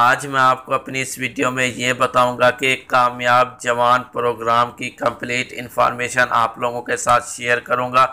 आज मैं आपको अपनी इस वीडियो में ये बताऊंगा कि कामयाब जवान प्रोग्राम की कंप्लीट इन्फॉर्मेशन आप लोगों के साथ शेयर करूंगा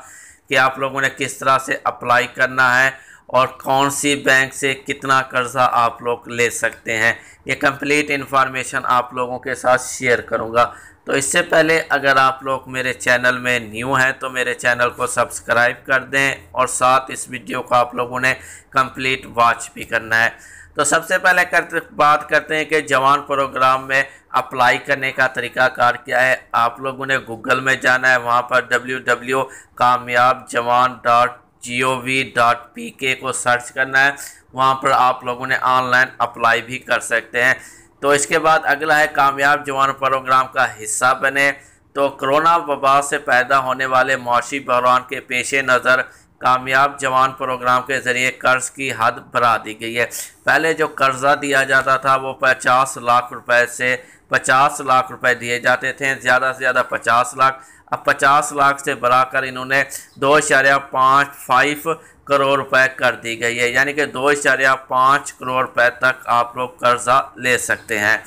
कि आप लोगों ने किस तरह से अप्लाई करना है और कौन सी बैंक से कितना कर्ज़ा आप लोग ले सकते हैं ये कंप्लीट इन्फॉर्मेशन आप लोगों के साथ शेयर करूंगा तो इससे पहले अगर आप लोग मेरे चैनल में न्यू हैं तो मेरे चैनल को सब्सक्राइब कर दें और साथ इस वीडियो को आप लोगों ने कंप्लीट वॉच भी करना है तो सबसे पहले कर बात करते हैं कि जवान प्रोग्राम में अप्लाई करने का तरीकाकार क्या है आप लोगों ने गूगल में जाना है वहाँ पर W W Kamyab Jawan dot G O V dot P K को सर्च करना है वहाँ पर आप लोगों ने ऑनलाइन अप्लाई भी कर सकते हैं तो इसके बाद अगला है कामयाब जवान प्रोग्राम का हिस्सा बने तो कोरोना वबा से पैदा होने वाले मुशी बहरान के पेश नज़र कामयाब जवान प्रोग्राम के ज़रिए कर्ज़ की हद बढ़ा दी गई है पहले जो कर्ज़ा दिया जाता था वो पचास लाख रुपए से पचास लाख रुपए दिए जाते थे ज़्यादा से ज़्यादा पचास लाख अब पचास लाख से बढ़ाकर इन्होंने दो इशारिया पाँच फाइव करोड़ रुपए कर दी गई है यानी कि दो इशारिया पाँच करोड़ रुपए तक आप लोग कर्ज़ा ले सकते हैं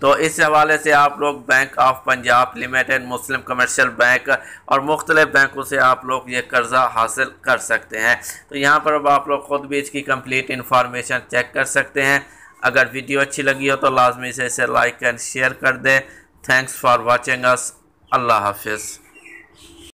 तो इस हवाले से आप लोग Bank of Punjab Limited Muslim Commercial Bank और मुख्तलि बैंकों से आप लोग ये कर्ज़ा हासिल कर सकते हैं तो यहाँ पर अब आप लोग ख़ुद भी इसकी कम्प्लीट इन्फॉर्मेशन चेक कर सकते हैं अगर वीडियो अच्छी लगी हो तो लाजमी से इसे लाइक एंड शेयर कर दें थैंक्स फॉर वॉचिंग अस अल्लाह हाफिज़